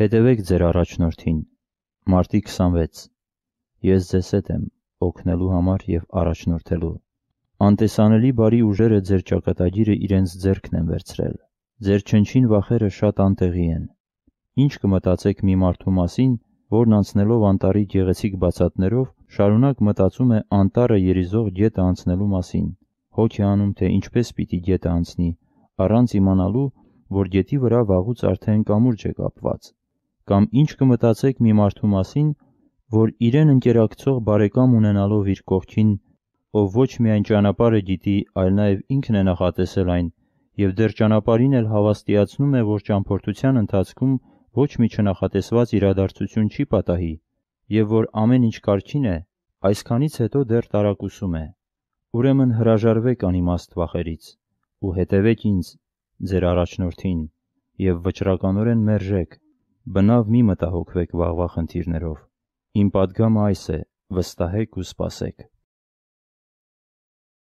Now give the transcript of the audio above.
Հետևեք ձեր առաջնորդին։ Մարտի 26։ Ես ձեզ հետ եմ օգնելու համար եւ առաջնորդելու։ Անտեսանելի բարի ուժերը ձեր ճակատագիրը իրենց ձեռքն են վերցրել։ Ձեր չնչին վախերը շատ անտեղի են։ Ինչ կմտածեք մի մարդու մասին, որն անցնելով անտարի գեղեցիկ բացատներով շարունակ մտածում է անտարը երիզող գետը անցնելու մասին։ Հոգի անում թե ինչպես պիտի գետը անցնի, առանց իմանալու, որ գետի վրա վաղուց արդեն կամուրջ է կապված կամ ինչ կմտածեք մի մարդու մասին, որ իրեն ընկերակցող բարեկամ ունենալով իր կողքին, ով ոչ միայն ճանապարհը դիտի, այլ նաև ինքն է նախատեսել այն, եւ դեռ ճանապարհին էլ հավաստիացնում է, որ ճամփորդության ընթացքում ոչ մի չնախատեսված իրադարձություն չի պատահի, եւ որ ամեն ինչ կարքին է, այսքանից հետո դեռ տարակուսում է։ Ուրեմն հրաժարվեք անիմաստ վախերից ու հետևեք ինձ, ձեր առաջնորդին, եւ վճռականորեն մերժեք Բնավ մի մտահոգվեք վաղվա խնդիրներով։ Իմ պատգամը այս է՝ վստահեք ու սպասեք։